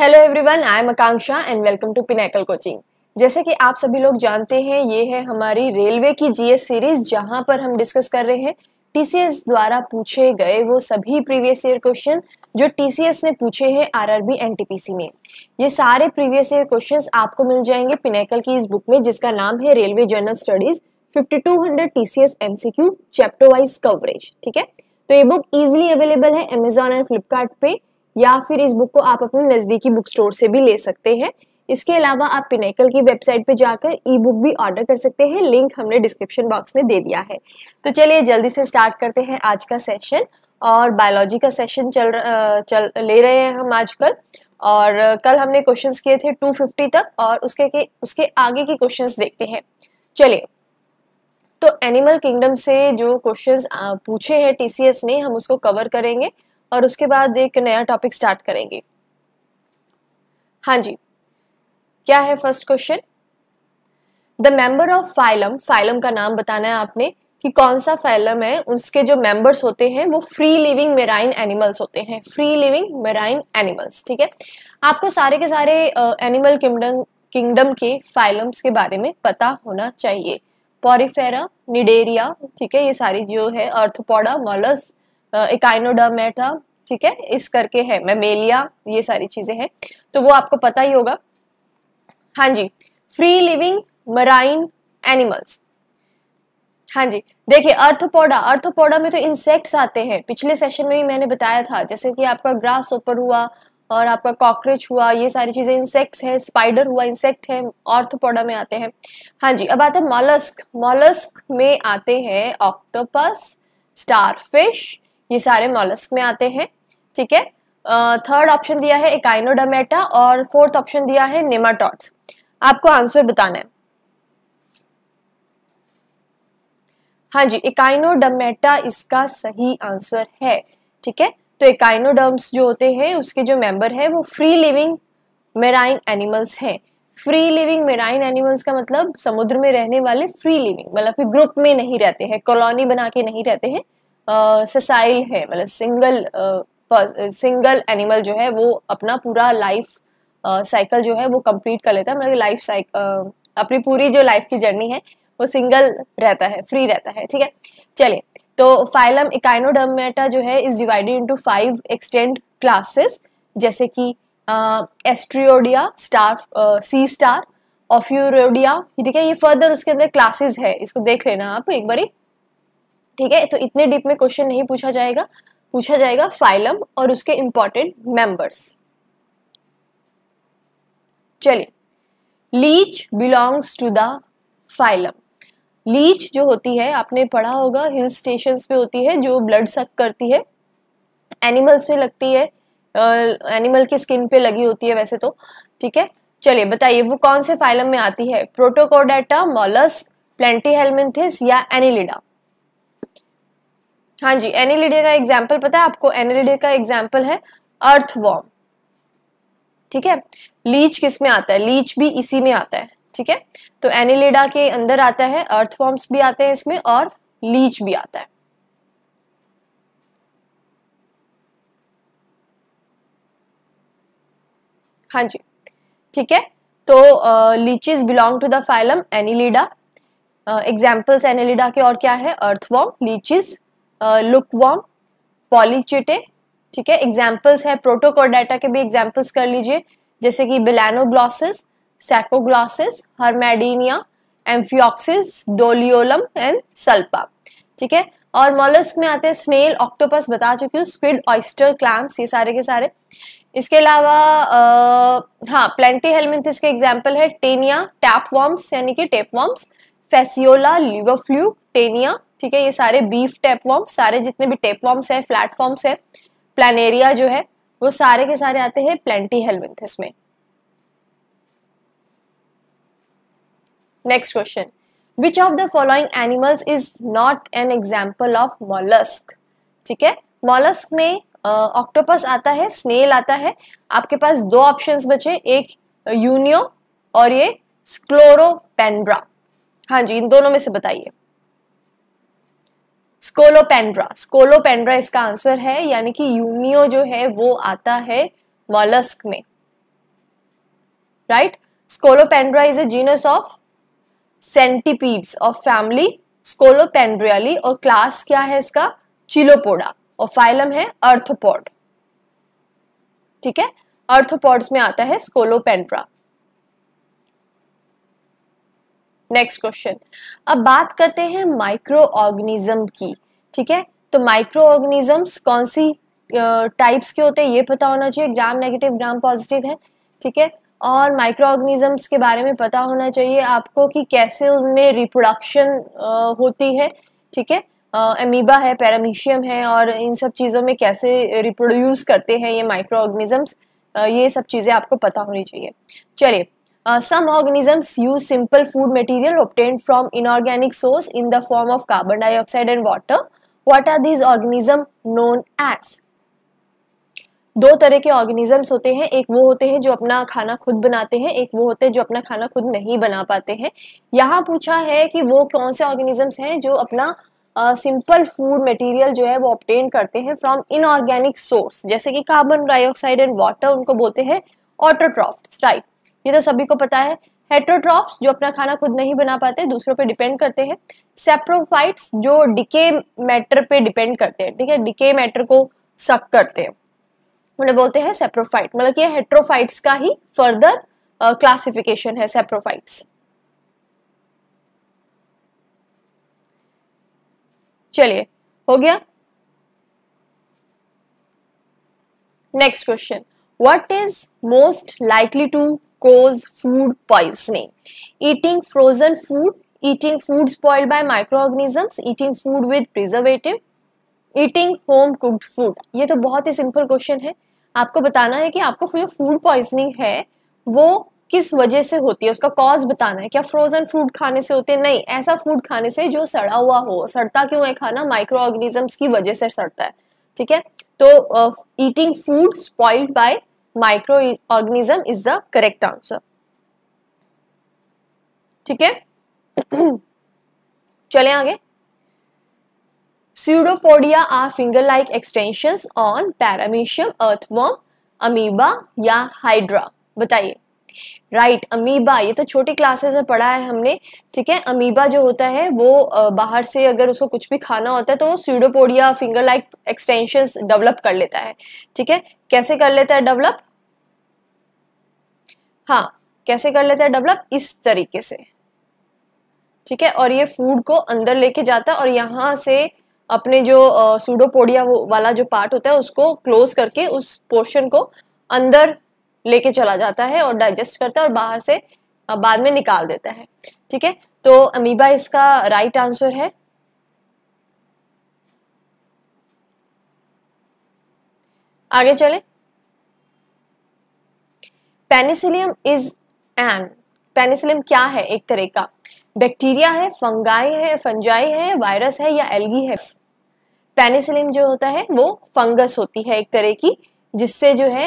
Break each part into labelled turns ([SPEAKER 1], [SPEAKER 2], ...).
[SPEAKER 1] Hello everyone I am Akanksha and welcome to Pinnacle coaching जैसे कि आप सभी लोग जानते हैं ये है हमारी रेलवे की जीएस सीरीज जहां पर हम डिस्कस कर रहे हैं टीसीएस द्वारा पूछे गए वो सभी प्रीवियस ईयर क्वेश्चन जो टीसीएस ने पूछे हैं आरआरबी एनटीपीसी में ये सारे प्रीवियस ईयर क्वेश्चन आपको मिल जाएंगे पिनेकल की इस बुक में जिसका नाम है railway general studies fifty TCS hundred chapter wise coverage ठीक है तो ये बुक इजिली अवेलेबल है अमेजोन एंड फ्लिपकार्ट या फिर इस बुक को आप अपने नज़दीकी बुक स्टोर से भी ले सकते हैं इसके अलावा आप पिनेकल की वेबसाइट पे जाकर ई बुक भी ऑर्डर कर सकते हैं लिंक हमने डिस्क्रिप्शन बॉक्स में दे दिया है तो चलिए जल्दी से स्टार्ट करते हैं आज का सेशन और बायोलॉजी का सेशन चल चल ले रहे हैं हम आजकल और कल हमने क्वेश्चंस किए थे 250 तक और उसके के उसके आगे के क्वेश्चंस देखते हैं चलिए तो एनिमल किंगडम से जो क्वेश्चंस पूछे हैं टीसीएस ने हम उसको कवर करेंगे और उसके बाद एक नया टॉपिक स्टार्ट करेंगे हाँ जी क्या है first question the member of phylum phylum का नाम बताना है आपने कि कौन सा फाइलम है उसके जो मेंबर्स होते हैं वो फ्री लिविंग मेराइन एनिमल्स होते हैं फ्री लिविंग मेराइन एनिमल्स ठीक है आपको सारे के सारे एनिमल किंगडम किंगडम के फाइलम्स के बारे में पता होना चाहिए पॉरीफेरा निडेरिया ठीक है ये सारी जो है अर्थोपोडा मॉलस इकाइनोडामेटा ठीक है इस करके है मेमेलिया ये सारी चीज़ें हैं तो वो आपको पता ही होगा हाँ जी फ्री लिविंग मराइन एनिमल्स हाँ जी देखिए अर्थोपोडा अर्थोपोडा में तो इंसेक्ट्स आते हैं पिछले सेशन में भी मैंने बताया था जैसे कि आपका ग्रास ओपर हुआ और आपका कॉकरोच हुआ ये सारी चीज़ें इंसेक्ट्स हैं स्पाइडर हुआ इंसेक्ट है ऑर्थोपोडा में आते हैं हाँ जी अब आते हैं मॉलस्क मॉलस्क में आते हैं ऑक्टोपस स्टारफिश ये सारे मॉलस्क में आते हैं ठीक है थर्ड ऑप्शन दिया है एकाइनोडमेटा और फोर्थ ऑप्शन दिया है नेमाटॉट्स आपको आंसर बताना है हाँ जी इकाइनोडमेटा इसका सही आंसर है ठीक है तो इकाइनोडर्म्स जो होते हैं उसके जो मेंबर है वो फ्री लिविंग मेराइन एनिमल्स हैं फ्री लिविंग मेराइन एनिमल्स का मतलब समुद्र में रहने वाले फ्री लिविंग मतलब कि ग्रुप में नहीं रहते हैं कॉलोनी बना के नहीं रहते हैं ससाइल है मतलब सिंगल सिंगल एनिमल जो है वो अपना पूरा लाइफ साइकिल जो है वो कंप्लीट कर लेता है मतलब लाइफ साइकिल अपनी पूरी जो लाइफ की जर्नी है वो सिंगल रहता है फ्री रहता है ठीक है चलिए तो फाइलम इकाइनोडर्मेटा जो है is divided into five extant classes जैसे कि एस्ट्रियोडिया स्टार सी स्टार ऑफ्यूरोडिया ठीक है ये फर्दर उसके अंदर क्लासेस है इसको देख लेना आप एक बारी ठीक है तो इतने डीप में क्वेश्चन नहीं पूछा जाएगा पूछा जाएगा फाइलम और उसके इंपॉर्टेंट मेंबर्स चलिए leech belongs to the phylum leech जो होती है आपने पढ़ा होगा हिल स्टेशन पे होती है जो ब्लड सक करती है एनिमल्स पे लगती है एनिमल की स्किन पे लगी होती है वैसे तो ठीक है चलिए बताइए वो कौन से फाइलम में आती है प्रोटोकोडाटा मॉलस प्लेंटी हेलमेंथिस या एनिलिडा हाँ जी एनिलिडिया का एग्जाम्पल पता है आपको एनिलिडिया का एग्जाम्पल है अर्थवॉर्म ठीक है लीच किस में आता है लीच भी इसी में आता है ठीक है तो एनिलिडा के अंदर आता है अर्थवॉर्म्स भी आते हैं इसमें और लीच भी आता है हाँ जी ठीक है तो leeches belong to the phylum Annelida examples Annelida के और क्या है earthworm leeches lugworm polychaete ठीक है एग्जाम्पल्स है प्रोटोकोडाटा के भी एग्जाम्पल्स कर लीजिए जैसे कि Balanoglossus Saccoglossus Herdmania Amphioxus Doliolum and Salpa ठीक है और मोलस्क में आते हैं स्नेल ऑक्टोपस बता चुकी हूँ स्क्विड ऑयस्टर क्लैम्स ये सारे के सारे इसके अलावा हाँ प्लेंटी हेलमेंथ इसके एग्जाम्पल है टेनिया टैप वॉम्स यानी कि tapeworms Fasciola liver fluke Taenia ठीक है ये सारे बीफ टेप सारे जितने भी टेपवॉर्म्स है फ्लैटफॉर्म्स है प्लानेरिया जो है वो सारे के सारे आते हैं प्लेंटी हेलमिंथस में next question which of the following animals is not an example of mollusc ठीक है मॉलस्क में ऑक्टोपस uh, आता है स्नेल आता है आपके पास दो ऑप्शंस बचे एक यूनियो और ये स्क्लोरोपेंड्रा हाँ जी इन दोनों में से बताइए स्कोलोपेंड्रा स्कोलोपेंड्रा इसका आंसर है यानी कि यूनियो जो है वो आता है मॉलस्क में right Scolopendra is a genus of centipedes of family Scolopendridae और क्लास क्या है इसका चिलोपोडा और फाइलम है अर्थोपोड ठीक है अर्थोपोड्स में आता है स्कोलोपेंड्रा नेक्स्ट क्वेश्चन अब बात करते हैं माइक्रो ऑर्गेनिज्म की ठीक है तो माइक्रो ऑर्गेनिजम्स कौन सी टाइप्स के होते हैं ये पता होना चाहिए ग्राम नेगेटिव ग्राम पॉजिटिव है ठीक है और माइक्रो ऑर्गेनिजम्स के बारे में पता होना चाहिए आपको कि कैसे उसमें रिप्रोडक्शन होती है ठीक है अमीबा है पैरामीशियम है और इन सब चीज़ों में कैसे रिप्रोड्यूस करते हैं ये माइक्रो ऑर्गेनिजम्स ये सब चीज़ें आपको पता होनी चाहिए चलिए सम uh, some organisms use simple food material obtained from inorganic source in the form of carbon dioxide and water. What are these organism known as? दो तरह के ऑर्गेनिजम्स होते हैं एक वो होते हैं जो अपना खाना खुद बनाते हैं एक वो होते हैं जो अपना खाना खुद नहीं बना पाते हैं यहाँ पूछा है कि वो कौन से ऑर्गेनिजम्स हैं जो अपना सिंपल फूड मटेरियल जो है वो ऑप्टेन करते हैं फ्रॉम इनऑर्गेनिक सोर्स जैसे कि कार्बन डाइऑक्साइड एंड वाटर उनको बोलते हैं ऑटोट्रॉफ्ट राइट ये तो सभी को पता है हेट्रोट्रॉफ्स जो अपना खाना खुद नहीं बना पाते दूसरों पे डिपेंड करते हैं सेप्रोफाइट्स जो डिके मैटर पे डिपेंड करते हैं ठीक है डिके मैटर को सक करते हैं उन्हें बोलते हैं सेप्रोफाइट मतलब कि हेट्रोफाइट्स का ही फर्दर क्लासिफिकेशन uh, है सेप्रोफाइट्स चलिए हो गया next question what is most likely to cause food poisoning. Eating frozen food, eating food spoiled by microorganisms, eating food with preservative, eating home cooked food. ये तो बहुत ही simple question है आपको बताना है कि आपको जो फूड पॉइजनिंग है वो किस वजह से होती है उसका कॉज बताना है क्या फ्रोजन फूड खाने से होते हैं नहीं ऐसा फूड खाने से जो सड़ा हुआ हो सड़ता क्यों है खाना माइक्रो ऑर्गेनिजम्स की वजह से सड़ता है ठीक है तो eating food spoiled by microorganism is the correct answer ठीक है चले आगे pseudopodia are finger like extensions on Paramecium earthworm Amoeba या हाइड्रा बताइए राइट right, अमीबा ये तो छोटी क्लासेस में पढ़ा है हमने ठीक है अमीबा जो होता है वो बाहर से अगर उसको कुछ भी खाना होता है तो वो pseudopodia finger like extensions develop कर लेता है ठीक है कैसे कर लेता है डेवलप हाँ कैसे कर लेता है डेवलप इस तरीके से ठीक है और ये फूड को अंदर लेके जाता है और यहाँ से अपने जो सूडोपोडिया वाला जो पार्ट होता है उसको क्लोज करके उस पोर्शन को अंदर लेके चला जाता है और डाइजेस्ट करता है और बाहर से बाद में निकाल देता है ठीक है तो अमीबा इसका राइट आंसर है आगे चले पेनिसिलियम इज एन पेनिसिलियम क्या है एक तरह का बैक्टीरिया है फंगाई है फंजाई है वायरस है या एल्गी है पेनिसिलियम जो होता है वो फंगस होती है एक तरह की जिससे जो है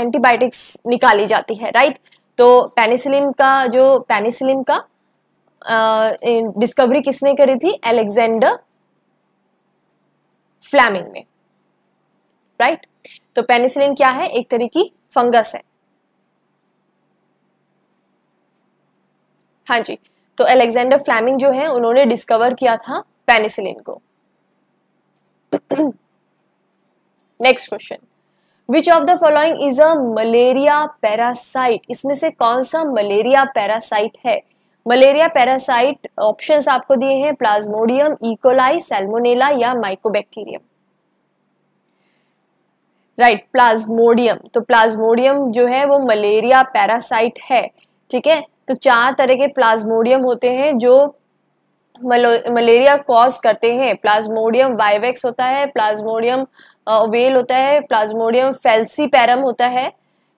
[SPEAKER 1] एंटीबायोटिक्स निकाली जाती है राइट तो पेनिसिलिन का जो पेनिसिलिन का डिस्कवरी किसने करी थी एलेक्जेंडर फ्लैमिंग ने राइट तो पेनिसिलिन क्या है एक तरह की फंगस है हाँ जी तो एलेक्जेंडर फ्लैमिंग जो है उन्होंने डिस्कवर किया था पेनिसिलिन को next question which of the following is a malaria parasite इसमें से कौन सा मलेरिया पैरासाइट है मलेरिया पैरासाइट ऑप्शन आपको दिए हैं प्लाज्मोडियम इकोलाई सेल्मोनेला या माइकोबैक्टीरियम राइट प्लाज्मोडियम तो प्लाज्मोडियम जो है वो मलेरिया पैरासाइट है ठीक है तो चार तरह के प्लाज्मोडियम होते हैं जो मलेरिया कॉज करते हैं प्लाज्मोडियम वाइवेक्स होता है प्लाज्मोडियम वेल होता है प्लाज्मोडियम फेल्सी पैरम होता है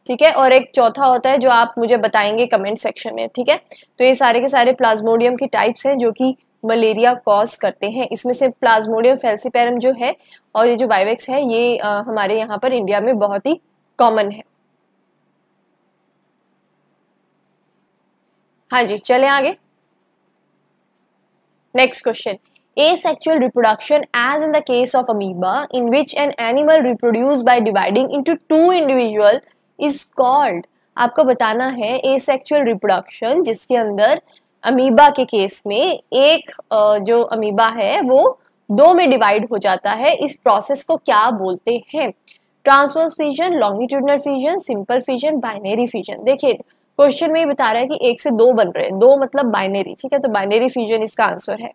[SPEAKER 1] ठीक है और एक चौथा होता है जो आप मुझे बताएंगे कमेंट सेक्शन में ठीक है तो ये सारे के सारे प्लाज्मोडियम की टाइप्स हैं जो कि मलेरिया कॉज करते हैं इसमें से प्लाज्मोडियम फेल्सीपैरम जो है और ये जो वाइवेक्स है ये आ, हमारे यहाँ पर इंडिया में बहुत ही कॉमन है हाँ जी चले आगे next question asexual reproduction as in the case of amoeba in which an animal reproduces by dividing into two individual is called आपको बताना है asexual reproduction जिसके अंदर अमीबा के केस में एक जो अमीबा है वो दो में डिवाइड हो जाता है इस प्रोसेस को क्या बोलते हैं transverse fusion longitudinal fusion simple fusion binary fusion देखिए क्वेश्चन में ये बता रहा है कि एक से दो बन रहे हैं दो मतलब बाइनरी ठीक है तो बाइनरी फ्यूजन इसका आंसर है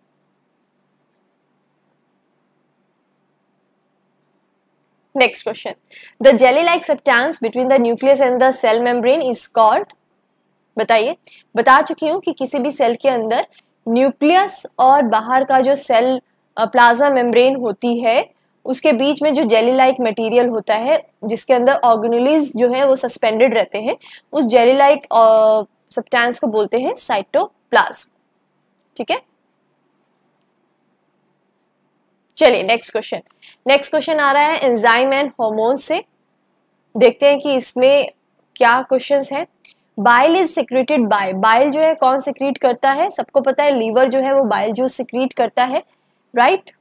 [SPEAKER 1] next question the jelly like substance between the nucleus and the cell membrane is called बताइए बता चुकी हूँ कि किसी भी सेल के अंदर न्यूक्लियस और बाहर का जो सेल प्लाज्मा मेम्ब्रेन होती है उसके बीच में जो जेली लाइक मटेरियल होता है जिसके अंदर ऑर्गेनलीज जो है वो सस्पेंडेड रहते हैं उस जेली लाइक सब्सटेंस को बोलते हैं साइटोप्लाज्म ठीक है चलिए नेक्स्ट क्वेश्चन नेक्स्ट क्वेश्चन आ रहा है एंजाइम एंड हॉर्मोन से देखते हैं कि इसमें क्या क्वेश्चंस हैं bile is secreted by bile जो है कौन सिक्रीट करता है सबको पता है लीवर जो है वो बाइल जूस सिक्रीट करता है right right?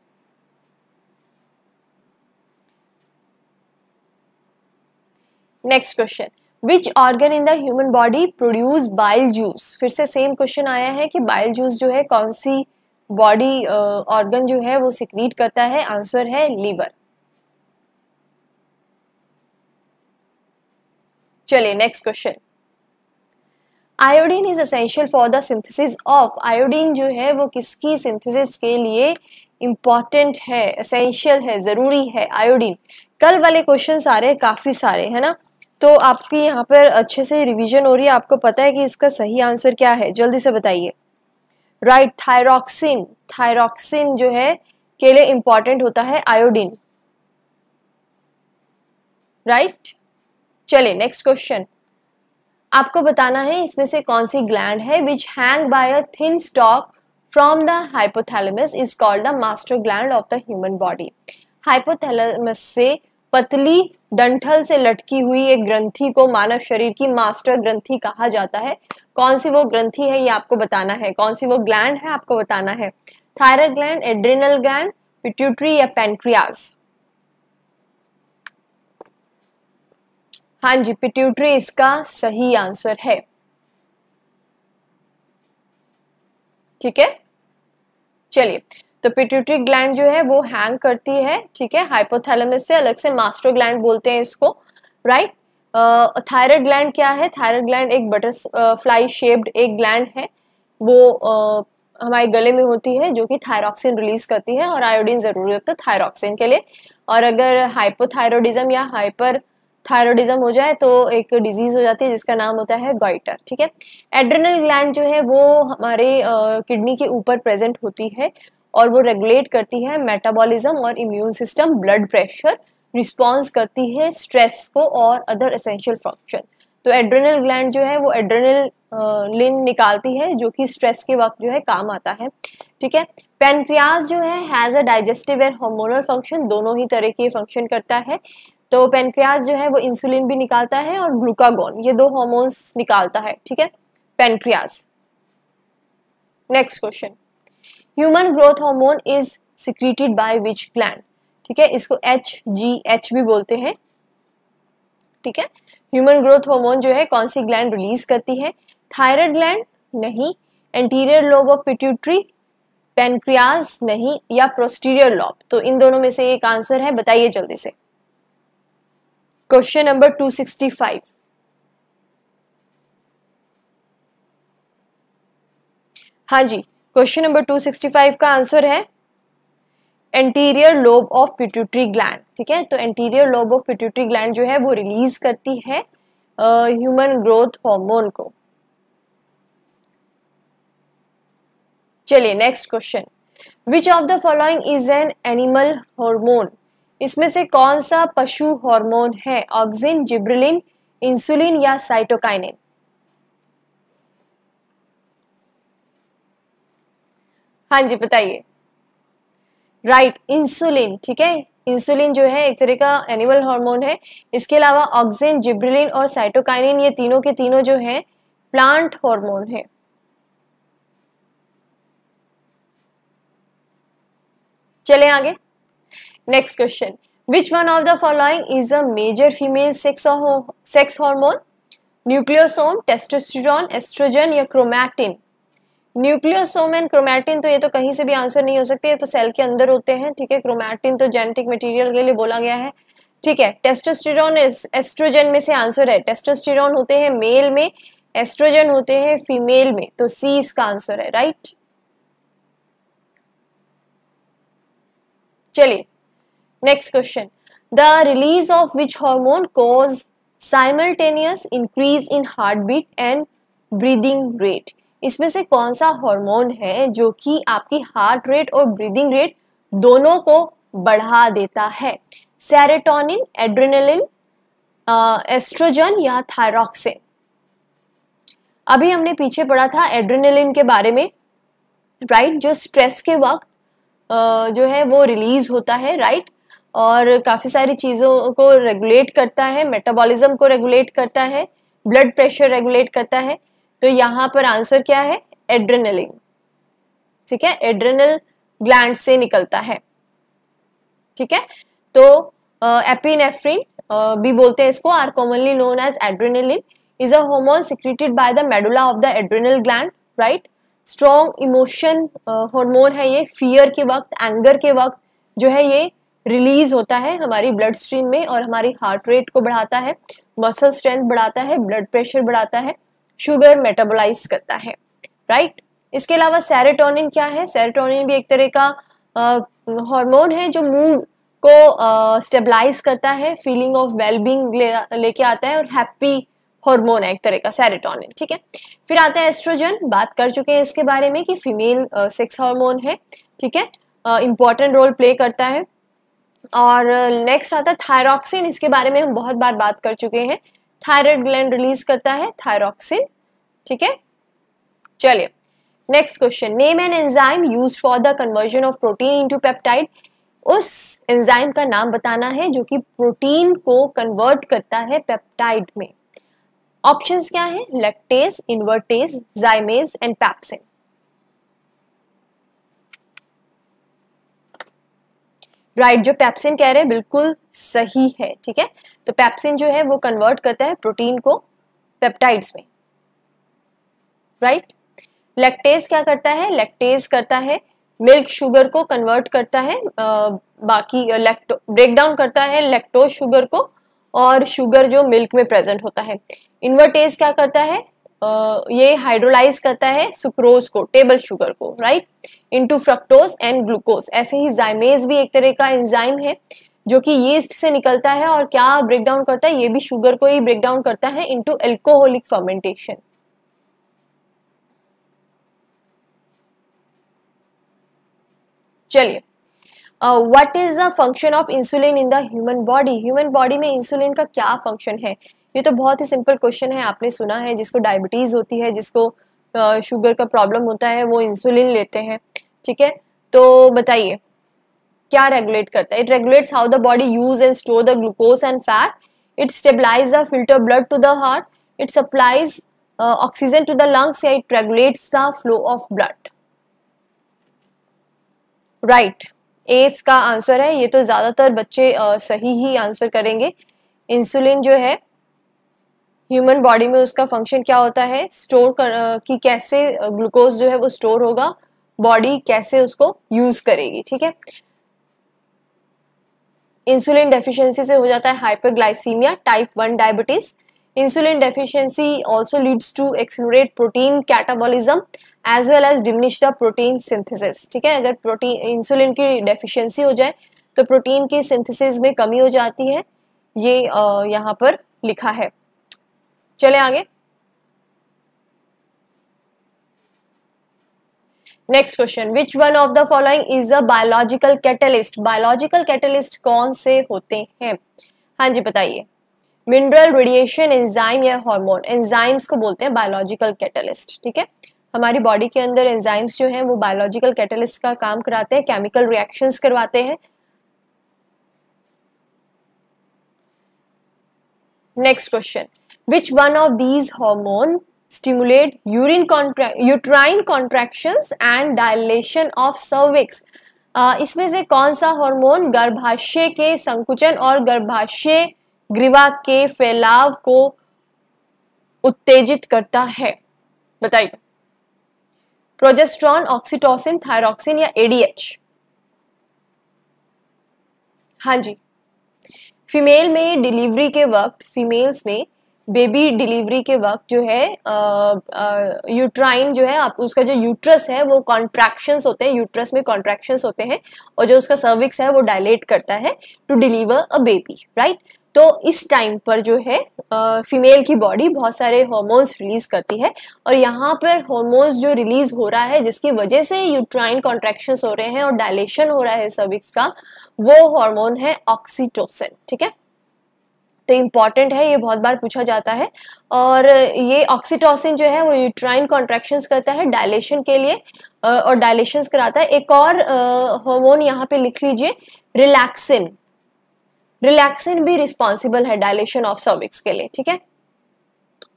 [SPEAKER 1] Next question which organ in the human body produce bile juice फिर से सेम क्वेश्चन आया है कि बाइल जूस जो है कौन सी बॉडी ऑर्गन uh, जो है वो सिक्रीट करता है आंसर है लीवर चलिए next question iodine is essential for the synthesis of iodine जो है वो किसकी सिंथेसिस के लिए इम्पॉर्टेंट है असेंशियल है ज़रूरी है आयोडीन कल वाले क्वेश्चन सारे काफ़ी सारे है ना तो आपकी यहाँ पर अच्छे से रिवीजन हो रही है आपको पता है कि इसका सही आंसर क्या है जल्दी से बताइए राइट थायरोक्सिन थायरोक्सिन जो है के लिए इंपॉर्टेंट होता है आयोडीन राइट चले नेक्स्ट क्वेश्चन आपको बताना है इसमें से कौन सी ग्लैंड है which hang by a thin stalk from the hypothalamus is called the master gland of the human body hypothalamus से पतली डंठल से लटकी हुई एक ग्रंथि को मानव शरीर की मास्टर ग्रंथि कहा जाता है कौन सी वो ग्रंथि है ये आपको बताना है कौन सी वो ग्लैंड है आपको बताना है thyroid gland adrenal gland pituitary या पेंट्रियाज हाँ जी पिट्यूटरी इसका सही आंसर है ठीक है चलिए तो पिट्यूटरी ग्लैंड जो है वो हैंग करती है ठीक है हाइपोथैलेमस से अलग से मास्टर ग्लैंड बोलते हैं इसको राइट थायराइड ग्लैंड क्या है थायराइड ग्लैंड एक बटर फ्लाई शेप्ड एक ग्लैंड है वो uh, हमारे गले में होती है जो कि थायरॉक्सिन रिलीज करती है और आयोडीन ज़रूरी होता है थायरॉक्सिन के लिए और अगर हाइपोथायरोडिज्म या हाइपर थायरोडिज्म हो जाए तो एक डिजीज़ हो जाती है जिसका नाम होता है गॉइटर ठीक है एड्रेनल ग्लैंड जो है वो हमारे किडनी के ऊपर प्रेजेंट होती है और वो रेगुलेट करती है मेटाबॉलिज्म और immune system blood pressure response करती है स्ट्रेस को और अदर असेंशियल फंक्शन तो एड्रेनल ग्लैंड जो है वो एड्रेनल लिन निकालती है जो कि स्ट्रेस के वक्त जो है काम आता है ठीक है पेनक्रियाज जो है has a digestive and hormonal function दोनों ही तरह के फंक्शन करता है तो पेनक्रियाज जो है वो इंसुलिन भी निकालता है और ग्लूकागोन ये दो हॉर्मोन्स निकालता है ठीक है pancreas next question human growth hormone is secreted by which gland ठीक है इसको एच जी एच भी बोलते हैं ठीक है ह्यूमन ग्रोथ हार्मोन जो है कौन सी ग्लैंड रिलीज करती है थायराइड ग्लैंड नहीं anterior lobe of pituitary pancreas नहीं या प्रोस्टीरियर लॉब तो इन दोनों में से एक आंसर है बताइए जल्दी से क्वेश्चन नंबर 265 हाँ जी क्वेश्चन नंबर 265 का आंसर है anterior lobe of pituitary gland ठीक है तो anterior lobe of pituitary gland जो है वो रिलीज करती है ह्यूमन ग्रोथ हॉर्मोन को चलिए next question which of the following is an animal hormone इसमें से कौन सा पशु हॉर्मोन है ऑक्सिन जिब्रिलिन इंसुलिन या साइटोकाइनिन हाँ जी बताइए राइट इंसुलिन ठीक है इंसुलिन जो है एक तरह का एनिमल हार्मोन है इसके अलावा ऑक्सीजन जिब्रिलिन और साइटोकाइनिन ये तीनों के तीनों जो है प्लांट हार्मोन है चले आगे next question which one of the following is a major female sex sex hormone nucleosome testosterone oestrogen या क्रोमैटिन न्यूक्लियोसोम एंड क्रोमैटिन तो ये तो कहीं से भी आंसर नहीं हो सकते है तो सेल के अंदर होते हैं ठीक है क्रोमैटिन तो जेनेटिक मटेरियल के लिए बोला गया है ठीक है टेस्टोस्टिरोन एस्ट्रोजन में से आंसर है टेस्टोस्टिरोन होते हैं मेल में एस्ट्रोजन होते हैं फीमेल में तो सी इसका आंसर है राइट चलिए next question the release of which hormone cause simultaneous increase in heart beat and breathing rate इसमें से कौन सा हार्मोन है जो कि आपकी हार्ट रेट और ब्रीदिंग रेट दोनों को बढ़ा देता है सेरेटोनिन एड्रेनलिन एस्ट्रोजन या थायरॉक्सिन अभी हमने पीछे पढ़ा था एड्रेनलिन के बारे में राइट जो स्ट्रेस के वक्त जो है वो रिलीज होता है राइट और काफ़ी सारी चीज़ों को रेगुलेट करता है मेटाबॉलिज्म को रेगुलेट करता है ब्लड प्रेशर रेगुलेट करता है तो यहाँ पर आंसर क्या है एड्रेनलिन ठीक है एड्रेनल ग्लैंड से निकलता है ठीक है तो एपीनेफ्रिन uh, भी बोलते हैं इसको are commonly known as adrenaline is a hormone secreted by the medulla of the adrenal gland right strong emotion hormone है ये फियर के वक्त एंगर के वक्त जो है ये रिलीज होता है हमारी ब्लड स्ट्रीम में और हमारी हार्ट रेट को बढ़ाता है मसल स्ट्रेंथ बढ़ाता है ब्लड प्रेशर बढ़ाता है शुगर मेटाबोलाइज करता है राइट right? इसके अलावा सेरेटोनिन क्या है सेरेटोनिन भी एक तरह का हार्मोन है जो मूड को स्टेबलाइज करता है फीलिंग ऑफ वेलबींग लेके आता है और हैप्पी हार्मोन है एक तरह का सेरेटोनिन ठीक है फिर आता है एस्ट्रोजन बात कर चुके हैं इसके बारे में कि फीमेल सेक्स हार्मोन है ठीक है इम्पॉर्टेंट रोल प्ले करता है और नेक्स्ट आता है थायरॉक्सिन इसके बारे में हम बहुत बार बात कर चुके हैं थायराइड ग्लैंड रिलीज करता है थायरोक्सिन ठीक है चलिए next question name an enzyme use for the conversion of protein into peptide उस एंजाइम का नाम बताना है जो कि प्रोटीन को कन्वर्ट करता है पेप्टाइड में ऑप्शंस क्या है lactase invertase zymase and pepsin right जो पैप्सिन कह रहे हैं बिल्कुल सही है ठीक है तो पैप्सिन जो है वो कन्वर्ट करता है प्रोटीन को पेप्टाइड्स में राइट right? लैक्टेज क्या करता है लैक्टेज करता है मिल्क शुगर को कन्वर्ट करता है बाकी लैक्टो ब्रेक डाउन करता है लैक्टोज शुगर को और शुगर जो मिल्क में प्रेजेंट होता है इन्वर्टेज क्या करता है ये हाइड्रोलाइज करता है सुक्रोज को टेबल शुगर को right into fructose and glucose ऐसे ही जाइमेज भी एक तरह का एंजाइम है जो कि यीस्ट से निकलता है और क्या ब्रेक डाउन करता है ये भी शुगर को ही ब्रेक डाउन करता है इनटू एल्कोहलिक फर्मेंटेशन चलिए what is the function of insulin in the human body human body में इंसुलिन का क्या फंक्शन है ये तो बहुत ही सिंपल क्वेश्चन है आपने सुना है जिसको डायबिटीज़ होती है जिसको शुगर का प्रॉब्लम होता है वो इंसुलिन लेते हैं ठीक है तो बताइए क्या रेगुलेट करता है it regulates how the body use and store the glucose and fat it stabilize the filter blood to the heart it supplies oxygen to the lungs या it regulates the flow of blood right एस का answer है ये तो ज़्यादातर बच्चे uh, सही ही answer करेंगे इंसुलिन जो है ह्यूमन बॉडी में उसका फंक्शन क्या होता है स्टोर कर कि कैसे ग्लूकोज जो है वो स्टोर होगा बॉडी कैसे उसको यूज़ करेगी ठीक है इंसुलिन डेफिशिएंसी से हो जाता है hyperglycaemia type one diabetes insulin deficiency also leads to accelerate protein catabolism as well as diminish the protein synthesis ठीक है अगर प्रोटीन इंसुलिन की डेफिशियंसी हो जाए तो प्रोटीन की सिंथेसिस में कमी हो जाती है ये यहाँ पर लिखा है चले आगे next question which one of the following is a biological catalyst biological catalyst कौन से होते हैं हाँ जी बताइए मिनरल रेडिएशन एंजाइम या हार्मोन एंजाइम्स को बोलते हैं बायोलॉजिकल कैटलिस्ट ठीक है हमारी बॉडी के अंदर एंजाइम्स जो हैं वो बायोलॉजिकल कैटलिस्ट का काम कराते हैं केमिकल रिएक्शंस करवाते हैं next question which one of these hormone stimulate urine contra uterine contractions and dilation of cervix uh, इसमें से कौन सा हार्मोन गर्भाशय के संकुचन और गर्भाशय ग्रीवा के फैलाव को उत्तेजित करता है बताइए प्रोजेस्ट्रॉन ऑक्सीटोसिन थायरोक्सिन या एडीएच हाँ जी फीमेल में डिलीवरी के वक्त फीमेल्स में बेबी डिलीवरी के वक्त जो है यूट्राइन जो है आप उसका जो यूट्रस है वो कॉन्ट्रैक्शंस होते हैं यूट्रस में कॉन्ट्रैक्शंस होते हैं और जो उसका सर्विक्स है वो डायलेट करता है to deliver a baby right तो इस टाइम पर जो है फीमेल की बॉडी बहुत सारे हॉर्मोन्स रिलीज करती है और यहाँ पर हॉर्मोन्स जो रिलीज हो रहा है जिसकी वजह से यूट्राइन कॉन्ट्रैक्शंस हो रहे हैं और डायलेशन हो रहा है सर्विक्स का वो हॉर्मोन है ऑक्सीटोसिन ठीक है तो इम्पॉर्टेंट है ये बहुत बार पूछा जाता है और ये ऑक्सीटोसिन जो है वो यूट्राइन कॉन्ट्रैक्शंस करता है डायलेशन के लिए और डायलेशंस कराता है एक और हार्मोन यहाँ पे लिख लीजिए रिलैक्सिन रिलैक्सिन भी रिस्पॉन्सिबल है डायलेशन ऑफ सर्विक्स के लिए ठीक है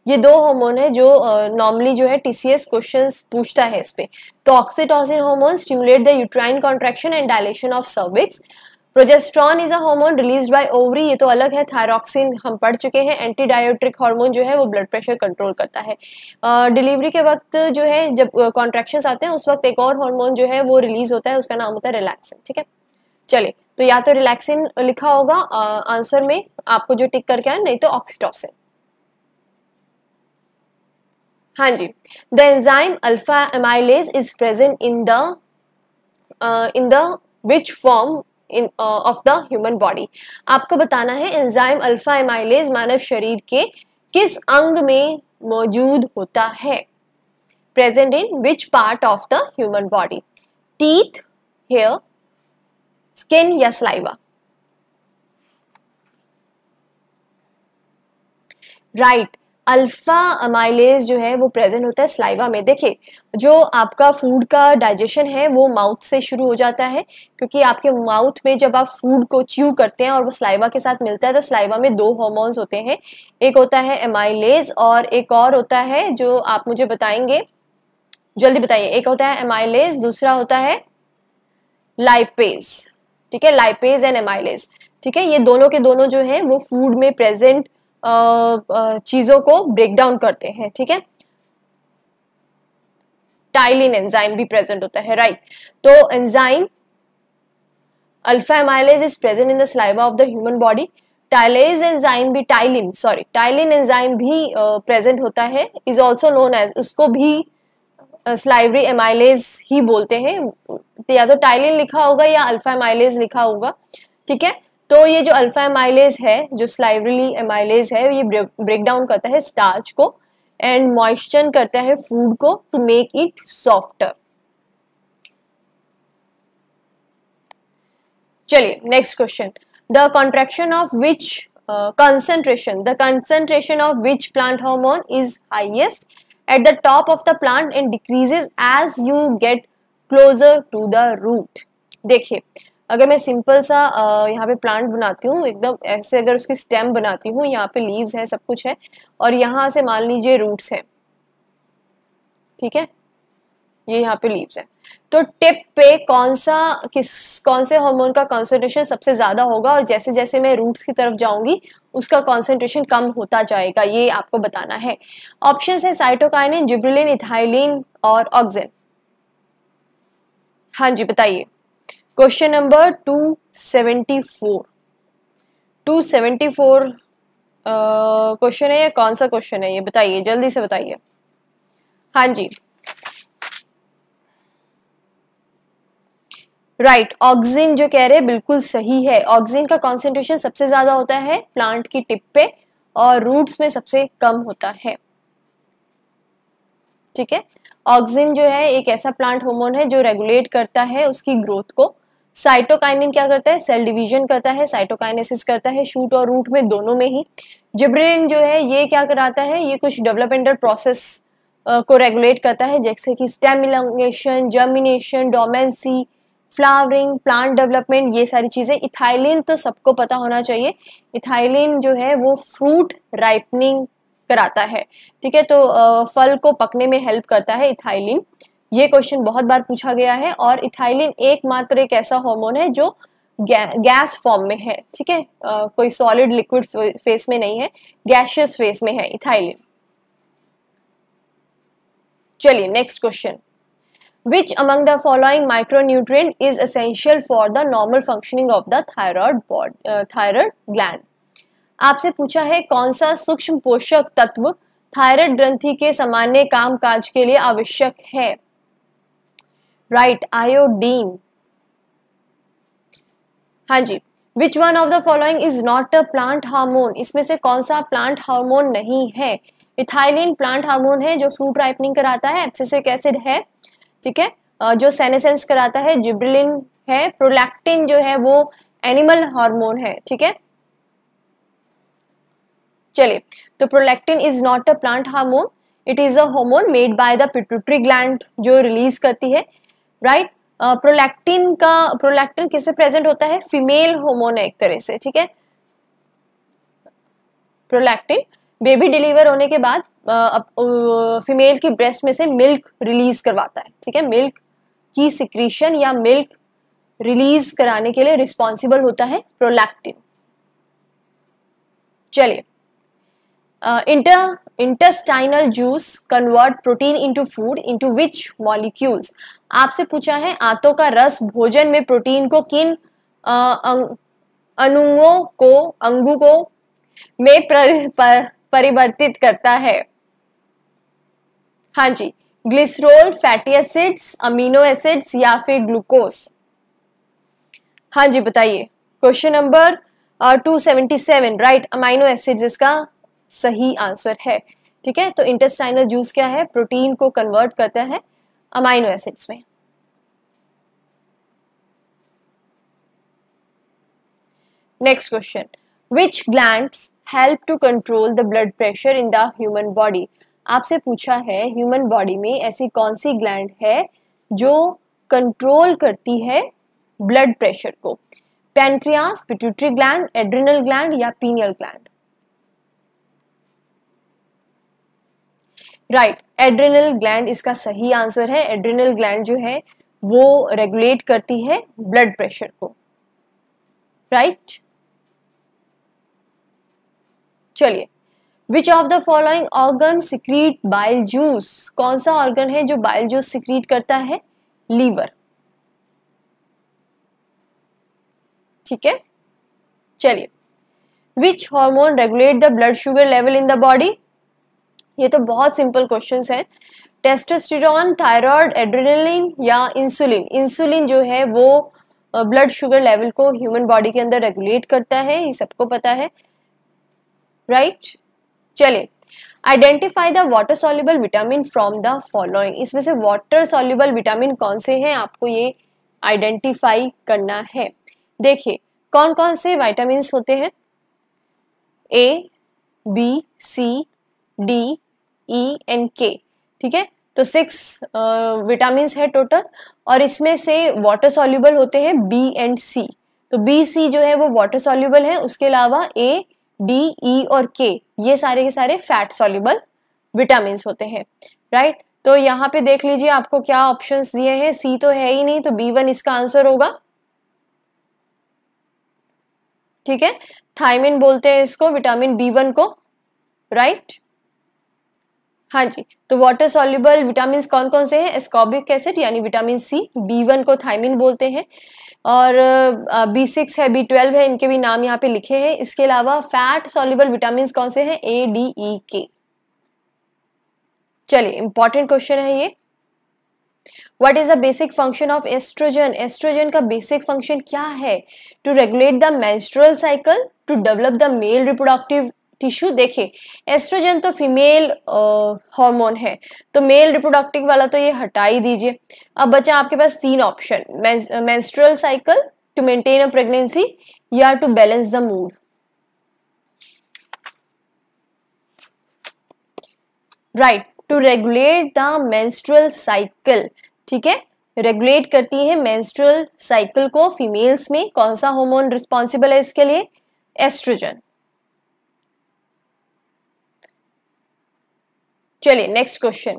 [SPEAKER 1] ये दो हार्मोन है जो नॉर्मली uh, जो है टीसीएस क्वेश्चंस पूछता है इस पर तो oxytocin hormone stimulate the uterine contraction and dilation of cervix progesterone is a hormone released by ovary ये तो अलग है थायरॉक्सिन हम पढ़ चुके हैं एंटी डायोट्रिक हार्मोन जो है वो ब्लड प्रेशर कंट्रोल करता है डिलीवरी uh, के वक्त जो है जब कॉन्ट्रेक्शन uh, आते हैं उस वक्त एक और हार्मोन जो है वो रिलीज होता है उसका नाम होता है रिलैक्सिन ठीक है चले तो या तो रिलैक्सिन लिखा होगा आंसर uh, में आपको जो टिक करके आए नहीं तो ऑक्सीटोसिन हाँ जी the enzyme alpha amylase is present in the in the which form of the human body आपको बताना है एंजाइम अल्फा एमाइलेज मानव शरीर के किस अंग में मौजूद होता है present in which part of the human body teeth hair skin या स्लाइवा राइट अल्फ़ा अमाइलेज जो है वो प्रेजेंट होता है स्लाइवा में देखिए जो आपका फूड का डाइजेशन है वो माउथ से शुरू हो जाता है क्योंकि आपके माउथ में जब आप फूड को च्यू करते हैं और वो स्लाइवा के साथ मिलता है तो स्लाइवा में दो हॉर्मोन्स होते हैं एक होता है एमाइलेज और एक और होता है जो आप मुझे बताएंगे जल्दी बताइए एक होता है एमाइलेज दूसरा होता है लाइपेज ठीक है लाइपेज एंड एमाइलेज ठीक है ये दोनों के दोनों जो है वो फूड में प्रेजेंट चीज़ों को ब्रेक डाउन करते हैं ठीक है टाइलिन एंजाइम भी प्रेजेंट होता है राइट तो enzyme alpha amylase is present in the saliva of the human body ptyalase enzyme भी टाइलिन सॉरी टाइलिन एंजाइम भी प्रेजेंट होता है इज ऑल्सो नोन एज उसको भी स्लाइवरी एमाइलेज ही बोलते हैं या तो टाइलिन लिखा होगा या अल्फा एमाइलेज लिखा होगा ठीक है तो ये जो अल्फा एमाइलेज है जो स्लाइवरली एमाइलेज है ये ब्रेक डाउन करता है स्टार्च को एंड मॉइस्चर करता है फूड को टू मेक इट सॉफ्टर चलिए next question the contraction of which concentration the concentration of which plant hormone is highest at the top of the plant and decreases as you get closer to the root देखिए अगर मैं simple सा यहाँ पे plant बनाती हूँ एकदम ऐसे अगर उसकी स्टेम बनाती हूँ यहाँ पे लीव्स है सब कुछ है और यहाँ से मान लीजिए रूट्स हैं ठीक है ये यहाँ पे लीव्स है तो टिप पे कौन सा किस कौन से हार्मोन का कॉन्सेंट्रेशन सबसे ज़्यादा होगा और जैसे जैसे मैं रूट्स की तरफ जाऊंगी उसका कॉन्सेंट्रेशन कम होता जाएगा ये आपको बताना है ऑप्शन है साइटोकाइनिन जिब्रिलिन इथाइलिन और ऑक्सिन हाँ जी बताइए question number two seventy four two seventy four question है या कौन सा क्वेश्चन है ये बताइए जल्दी से बताइए हाँ जी राइट ऑक्सीजन जो कह रहे हैं बिल्कुल सही है ऑक्सीजन का कॉन्सेंट्रेशन सबसे ज़्यादा होता है प्लांट की टिप पे और रूट्स में सबसे कम होता है ठीक है ऑक्सीजन जो है एक ऐसा प्लांट हार्मोन है जो रेगुलेट करता है उसकी ग्रोथ को साइटोकाइनिन क्या करता है सेल डिवीजन करता है साइटोकाइनेसिस करता है शूट और रूट में दोनों में ही जिब्रेन जो है ये क्या कराता है ये कुछ डेवलपमेंटल प्रोसेस को रेगुलेट करता है जैसे कि stimulation germination dormancy flowering plant development ये सारी चीज़ें इथाइलिन तो सबको पता होना चाहिए इथाइलिन जो है वो फ्रूट राइपनिंग कराता है ठीक है तो फल को पकने में हेल्प करता है इथाइलिन ये क्वेश्चन बहुत बार पूछा गया है और इथाइलिन एकमात्र एक ऐसा हॉर्मोन है जो गै, गैस फॉर्म में है ठीक है कोई सॉलिड लिक्विड फेस में नहीं है गैशियस फेस में है इथाइलिन चलिए next question which among the following micronutrient is essential for the normal functioning of the thyroid body, thyroid gland आपसे पूछा है कौन सा सूक्ष्म पोषक तत्व थायरॉयड ग्रंथि के सामान्य कामकाज के लिए आवश्यक है राइट आयोडीन हाँ जी which one of the following is not a plant hormone इसमें से कौन सा प्लांट हार्मोन नहीं है इथाइलिन प्लांट हार्मोन है जो फ्रूट राइपनिंग कराता है एप्सिसिक एसिड है ठीक है जो सेनेसेंस कराता है जिब्रिलिन है प्रोलैक्टिन जो है वो एनिमल हार्मोन है ठीक है चलिए तो prolactin is not a plant hormone it is a hormone made by the pituitary gland जो रिलीज करती है राइट प्रोलैक्टिन uh, का प्रोलैक्टिन किसमें प्रेजेंट होता है फीमेल होमोन है एक तरह से ठीक है प्रोलैक्टिन बेबी डिलीवर होने के बाद फीमेल uh, uh, की ब्रेस्ट में से मिल्क रिलीज करवाता है ठीक है मिल्क की सिक्रीशन या मिल्क रिलीज कराने के लिए रिस्पॉन्सिबल होता है प्रोलैक्टिन चलिए inter intestinal juice convert protein into food into which molecules आपसे पूछा है आंतों का रस भोजन में प्रोटीन को किन अनुओं अं, को अंगू को में पर, पर, परिवर्तित करता है हाँ जी glycerol fatty acids amino acids या फिर ग्लूकोस हाँ जी बताइए question number two seventy seven right amino acids इसका सही आंसर है ठीक है तो इंटेस्टाइनल जूस क्या है प्रोटीन को कन्वर्ट करता है अमाइनो एसिड्स में next question which gland help to control the blood pressure in the human body आपसे पूछा है ह्यूमन बॉडी में ऐसी कौन सी ग्लैंड है जो कंट्रोल करती है ब्लड प्रेशर को pancreas pituitary gland adrenal gland या pineal gland right adrenal gland इसका सही आंसर है एड्रेनल ग्लैंड जो है वो रेगुलेट करती है ब्लड प्रेशर को राइट right? चलिए which of the following organ secrete bile juice कौन सा ऑर्गन है जो बाइल जूस सिक्रीट करता है लीवर ठीक है चलिए which hormone regulate the blood sugar level in the body ये तो बहुत सिंपल क्वेश्चंस हैं टेस्टोस्टेरॉन थायराइड एड्रेनलिन या इंसुलिन इंसुलिन जो है वो ब्लड शुगर लेवल को ह्यूमन बॉडी के अंदर रेगुलेट करता है ये सबको पता है राइट right? चले identify the water soluble vitamin from the following इसमें से वाटर सॉल्यूबल विटामिन कौन से हैं आपको ये आइडेंटिफाई करना है देखिए कौन कौन से विटामिन होते हैं A B C D E and K ठीक है तो सिक्स विटामिन है टोटल और इसमें से वाटर सॉल्यूबल होते हैं बी एंड सी तो बी सी जो है वो वाटर सॉल्यूबल है उसके अलावा ए डी ई और के ये सारे के सारे फैट सॉल्यूबल विटामिन होते हैं राइट तो यहाँ पे देख लीजिए आपको क्या ऑप्शंस दिए हैं सी तो है ही नहीं तो बी वन इसका आंसर होगा ठीक है थायमिन बोलते हैं इसको विटामिन बी वन को राइट हाँ जी तो वाटर सॉल्यूबल विटामिन कौन कौन से हैं एस्कॉबिक एसिड यानी विटामिन सी बी वन को थाइमिन बोलते हैं और बी सिक्स है बी ट्वेल्व है इनके भी नाम यहाँ पे लिखे हैं इसके अलावा फैट सॉल्यूबल विटामिन कौन से हैं ए डी ई के चलिए इंपॉर्टेंट क्वेश्चन है ये what is the basic function of estrogen estrogen का बेसिक फंक्शन क्या है to regulate the menstrual cycle to develop the male reproductive tissue देखें एस्ट्रोजन तो फीमेल हार्मोन है तो मेल रिप्रोडक्टिव वाला तो ये हटा ही दीजिए अब बचा आपके पास तीन option menstrual cycle to maintain a pregnancy या to balance the mood right to regulate the menstrual cycle ठीक है रेगुलेट करती है मेंस्ट्रुअल साइकिल को फीमेल्स में कौन सा हार्मोन रिस्पॉन्सिबल है इसके लिए एस्ट्रोजन चलिए next question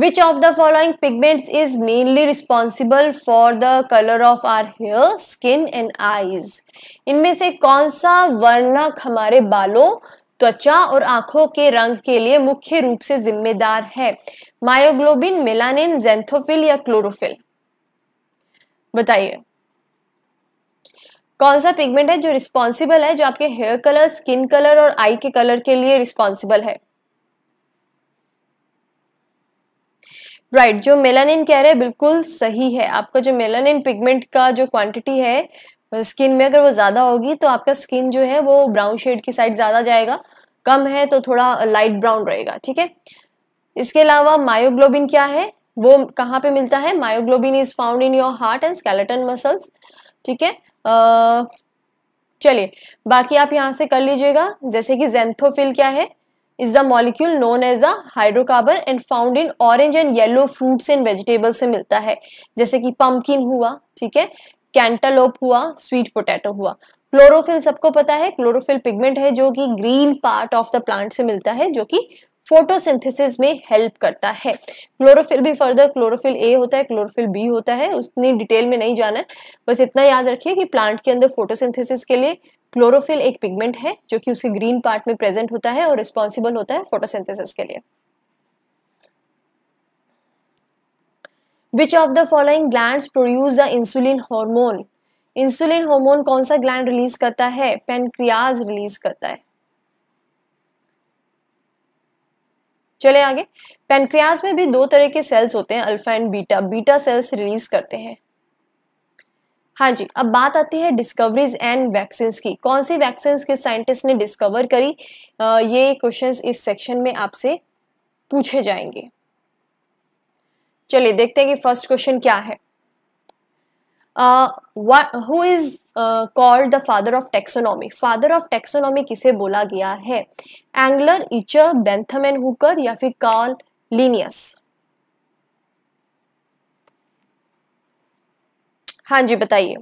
[SPEAKER 1] which of the following pigments is mainly responsible for the colour of our hair skin and eyes इनमें से कौन सा वर्णक हमारे बालों त्वचा और आंखों के रंग के लिए मुख्य रूप से जिम्मेदार है मायोग्लोबिन मेलानिन जेंथोफिल या क्लोरोफिल बताइए कौन सा पिगमेंट है जो रिस्पॉन्सिबल है जो आपके हेयर कलर स्किन कलर और आई के कलर के लिए रिस्पॉन्सिबल है राइट right, जो मेलानिन कह रहे हैं बिल्कुल सही है आपका जो मेलानिन पिगमेंट का जो क्वांटिटी है स्किन में अगर वो ज़्यादा होगी तो आपका स्किन जो है वो ब्राउन शेड की साइड ज़्यादा जाएगा कम है तो थोड़ा लाइट ब्राउन रहेगा ठीक है इसके अलावा मायोग्लोबिन क्या है वो कहाँ पे मिलता है myoglobin is found in your heart and skeleton muscles ठीक है चलिए बाकी आप यहाँ से कर लीजिएगा जैसे कि जेंथोफिल क्या है is the molecule known as a hydrocarbon and found in orange and yellow fruits and vegetables से मिलता है जैसे कि pumpkin हुआ ठीक है कैंटालोप हुआ स्वीट पोटैटो हुआ क्लोरोफिल सबको पता है क्लोरोफिल पिगमेंट है जो कि green part of the plant से मिलता है जो कि फोटोसिंथेसिस में हेल्प करता है क्लोरोफिल भी फर्दर क्लोरोफिल ए होता है क्लोरोफिल बी होता है उतनी डिटेल में नहीं जाना है बस इतना याद रखिए कि प्लांट के अंदर फोटोसिंथेसिस के लिए क्लोरोफिल एक पिगमेंट है जो कि उसके ग्रीन पार्ट में प्रेजेंट होता है और रिस्पॉन्सिबल होता है फोटोसिंथेसिस के लिए which of the following gland produce the insulin hormone insulin hormone कौन सा ग्लैंड रिलीज करता है पेनक्रियाज रिलीज करता है चले आगे पेनक्रियाज में भी दो तरह के सेल्स होते हैं alpha and beta beta cells release करते हैं हाँ जी अब बात आती है डिस्कवरीज एंड वैक्सीन की कौन सी वैक्सीन किस साइंटिस्ट ने डिस्कवर करी आ, ये क्वेश्चन इस सेक्शन में आपसे पूछे जाएंगे चलिए देखते हैं कि फर्स्ट क्वेश्चन क्या है who is called the father of taxonomy father of taxonomy किसे बोला गया है Engler Eichler Bentham and Hooker या फिर कार्ल लीनियस हाँ जी बताइए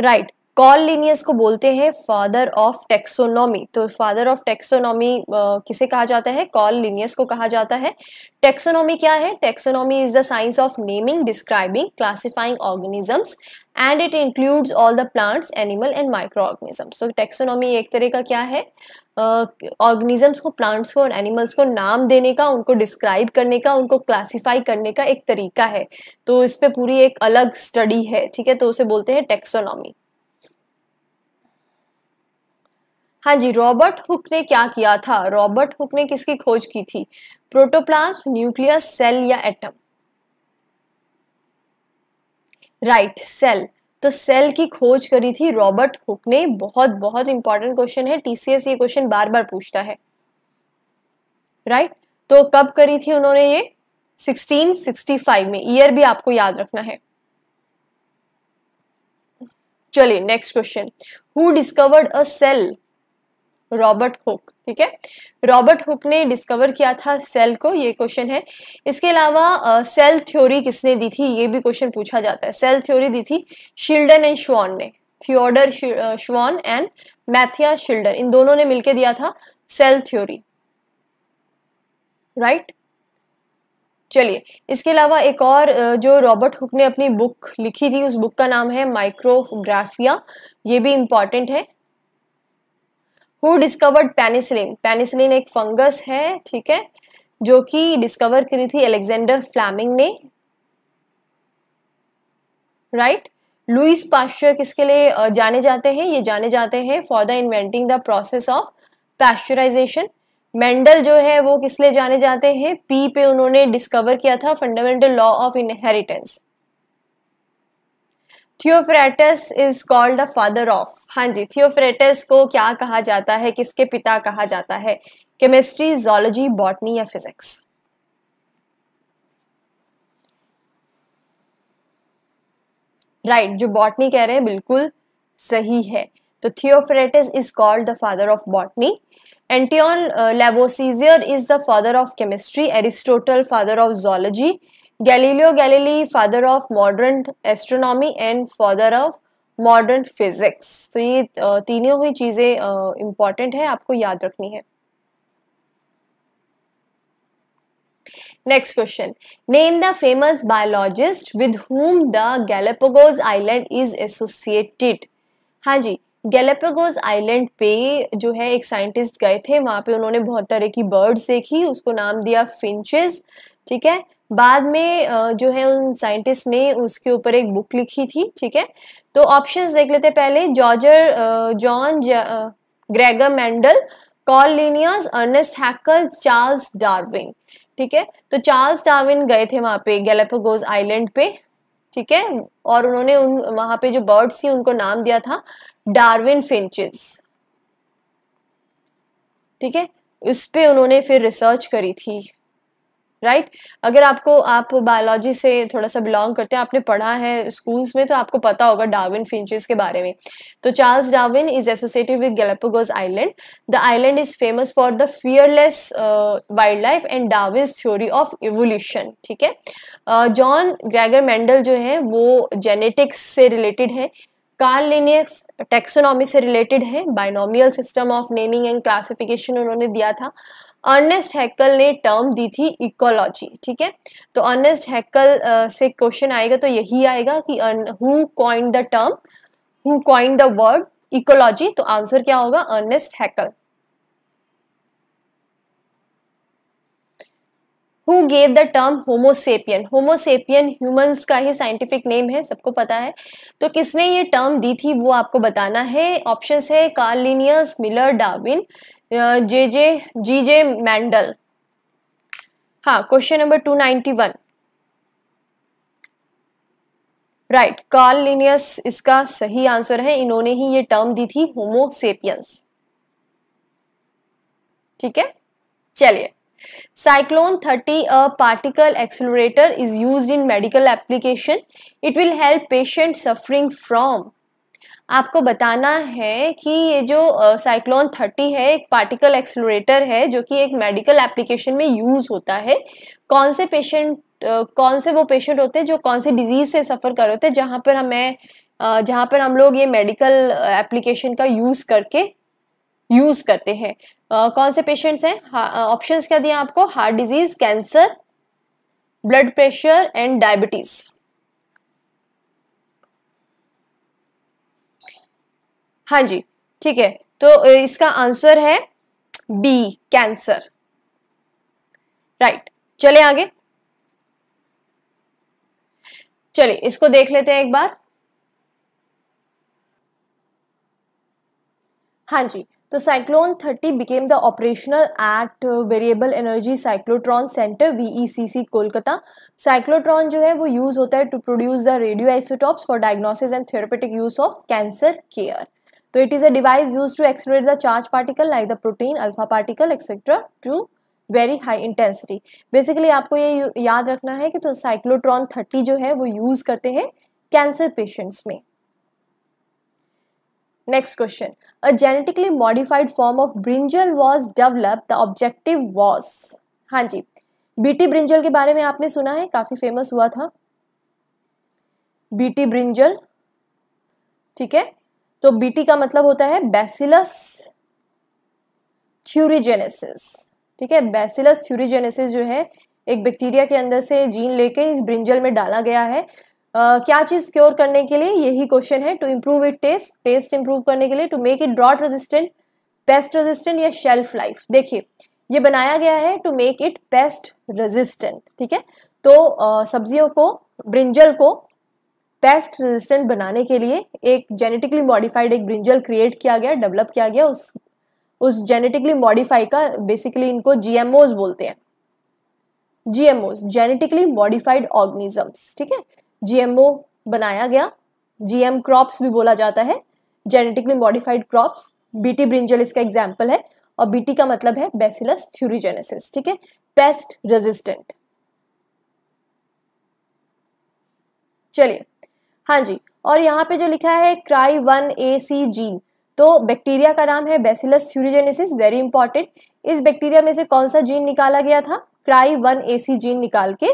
[SPEAKER 1] राइट कॉल लीनियस को बोलते हैं फादर ऑफ टेक्सोनॉमी तो फादर ऑफ टेक्सोनॉमी किसे कहा जाता है कॉल लीनियस को कहा जाता है टेक्सोनॉमी क्या है taxonomy is the science of naming describing classifying organisms and it includes all the plants animal and micro organisms तो टेक्सोनॉमी एक तरह का क्या है ऑर्गेनिजम्स को प्लांट्स को और एनिमल्स को नाम देने का उनको डिस्क्राइब करने का उनको क्लासिफाई करने का एक तरीका है तो इस पर पूरी एक अलग स्टडी है ठीक है तो उसे बोलते हैं टेक्सोनॉमी हाँ जी रॉबर्ट हुक ने क्या किया था रॉबर्ट हुक ने किसकी खोज की थी प्रोटोप्लाज्म न्यूक्लियस सेल या एटम राइट right, सेल तो सेल की खोज करी थी रॉबर्ट हुक ने बहुत बहुत इंपॉर्टेंट क्वेश्चन है टीसीएस ये क्वेश्चन बार बार पूछता है राइट right? तो कब करी थी उन्होंने ये 1665 में ईयर भी आपको याद रखना है चलिए next question who discovered a cell Robert Hooke ठीक है रॉबर्ट हुक ने डिस्कवर किया था सेल को ये क्वेश्चन है इसके अलावा सेल थ्योरी किसने दी थी ये भी क्वेश्चन पूछा जाता है सेल थ्योरी दी थी शिल्डन एंड श्वॉन ने Theodor Schwann and Matthias Schleiden इन दोनों ने मिलकर दिया था सेल थ्योरी राइट चलिए इसके अलावा एक और जो रॉबर्ट हुक ने अपनी बुक लिखी थी उस बुक का नाम है माइक्रोग्राफिया ये भी इम्पॉर्टेंट है हु डिस्कवर्ड पेनिसिलिन पेनिसिलिन एक फंगस है ठीक है जो कि डिस्कवर करी थी एलेक्जेंडर फ्लैमिंग ने राइट लुइस पाश्चर किसके लिए जाने जाते हैं ये जाने जाते हैं for the inventing the process of pasteurization Mendel जो है वो किस लिए जाने जाते हैं पी पे उन्होंने डिस्कवर किया था fundamental law of inheritance Theophrastus is called the father of हाँ जी थियोफ्रेटस को क्या कहा जाता है किसके पिता कहा जाता है केमिस्ट्री जोलॉजी बॉटनी या फिजिक्स राइट right, जो बॉटनी कह रहे हैं बिल्कुल सही है तो Theophrastus is called the father of botany Antoine Lavoisier is the father of chemistry Aristotle father of zoology Galileo Galilei father of modern astronomy and father of modern physics तो ये तीनों ही चीज़ें इंपॉर्टेंट है आपको याद रखनी है next question name the famous biologist with whom the Galapagos island is associated हाँ जी गैलेपोगोज आइलैंड पे जो है एक साइंटिस्ट गए थे वहां पे उन्होंने बहुत तरह की बर्ड्स देखी उसको नाम दिया फिंचेस ठीक है बाद में जो है उन साइंटिस्ट ने उसके ऊपर एक बुक लिखी थी ठीक है तो ऑप्शंस देख लेते पहले George John Gregor Mendel Carl Linnaeus Ernst Haeckel Charles Darwin ठीक है तो चार्ल्स डार्विन गए थे वहाँ पे गैलेपोगोज आइलैंड पे ठीक है और उन्होंने उन वहाँ पे जो बर्ड्स थी उनको नाम दिया था डार्विन फिंचेस ठीक है उस पर उन्होंने फिर रिसर्च करी थी राइट right? अगर आपको आप बायोलॉजी से थोड़ा सा बिलोंग करते हैं आपने पढ़ा है स्कूल्स में तो आपको पता होगा डार्विन फिंचेस के बारे में तो Charles Darwin is associated with Galapagos island the island is famous for the fearless wild life and Darwin theory of evolution ठीक है जॉन ग्रेगर मैंडल जो है वो जेनेटिक्स से रिलेटेड है कार्ल लिनियक्स टेक्सोनॉमी से रिलेटेड है binomial system of naming and classification उन्होंने दिया था अर्नेस्ट हैकल ने टर्म दी थी इकोलॉजी ठीक है तो अर्नेस्ट हैकल से क्वेश्चन आएगा तो यही आएगा कि who coined the term who coined the word ecology तो आंसर क्या होगा Ernst Haeckel who gave the term homo sapien homo sapien humans का ही साइंटिफिक नेम है सबको पता है तो किसने ये टर्म दी थी वो आपको बताना है ऑप्शन है Carl Linnaeus Miller Darwin J J G J Mendel हाँ question number two ninety one right Carl Linnaeus इसका सही आंसर है इन्होंने ही ये टर्म दी थी होमोसेपियंस ठीक है चलिए cyclone 30, a particle accelerator is use in medical application it will help patient suffering from आपको बताना है कि ये जो साइक्लोन थर्टी है एक पार्टिकल एक्सलोरेटर है जो कि एक मेडिकल एप्लीकेशन में यूज़ होता है कौन से पेशेंट कौन से वो पेशेंट होते हैं जो कौन से डिजीज़ से सफ़र कर होते हैं जहाँ पर हमें जहाँ पर हम लोग ये मेडिकल एप्लीकेशन का यूज़ करके यूज़ करते हैं uh, कौन से पेशेंट्स हैं ऑप्शंस क्या दिया आपको heart disease cancer blood pressure and diabetes हाँ जी ठीक है तो इसका आंसर है बी कैंसर राइट चले आगे चलिए इसको देख लेते हैं एक बार हाँ जी तो cyclone 30 became the operational at variable energy cyclotron centre VECC Kolkata cyclotron जो है वो यूज़ होता है to produce the radio isotopes for diagnosis and therapeutic use of cancer care तो it is a device use to accelerate the charge particle like the protein alpha particle etcetera to very high intensity basically आपको ये याद रखना है कि तो cyclotron thirty जो है वो यूज़ करते हैं कैंसर पेशेंट्स में Next question. A genetically modified form of brinjal was developed. The objective was. हाँ जी बीटी ब्रिंजल के बारे में आपने सुना है काफ़ी फेमस हुआ था बीटी ब्रिंजल ठीक है तो बीटी का मतलब होता है बेसिलस थ्यूरीजेनेसिस ठीक है बेसिलस थ्यूरीजेनेसिस जो है एक बैक्टीरिया के अंदर से जीन लेके इस ब्रिंजल में डाला गया है क्या चीज़ क्योर करने के लिए यही क्वेश्चन है to improve it taste taste improve करने के लिए to make it drought resistant pest resistant या शेल्फ लाइफ देखिए ये बनाया गया है to make it pest resistant ठीक है तो uh, सब्जियों को ब्रिंजल को पेस्ट रेजिस्टेंट बनाने के लिए एक जेनेटिकली मॉडिफाइड एक ब्रिंजल क्रिएट किया गया डेवलप किया गया उस उस जेनेटिकली मॉडिफाई का बेसिकली इनको जीएमओज बोलते हैं जीएमओज जेनेटिकली मॉडिफाइड ऑर्गेनिजम्स ठीक है जीएमओ बनाया गया जीएम क्रॉप्स भी बोला जाता है genetically modified crops BT brinjal इसका एग्जाम्पल है और बीटी का मतलब है बेसिलस थ्यूरीजेनेसिस ठीक है पेस्ट रेजिस्टेंट चलिए हाँ जी और यहाँ पे जो लिखा है cry one A C gene तो बैक्टीरिया का नाम है बेसिलस थ्यूरीजेनेसिस वेरी इंपॉर्टेंट इस बैक्टीरिया में से कौन सा जीन निकाला गया था cry one A C gene निकाल के